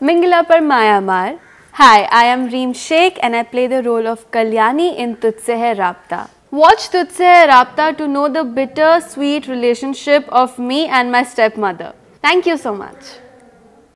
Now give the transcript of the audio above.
Par Mayamar. Hi, I am Reem Sheikh and I play the role of Kalyani in Tutse Hai Rapta. Watch Tutse Hai Rapta to know the bitter sweet relationship of me and my stepmother. Thank you so much.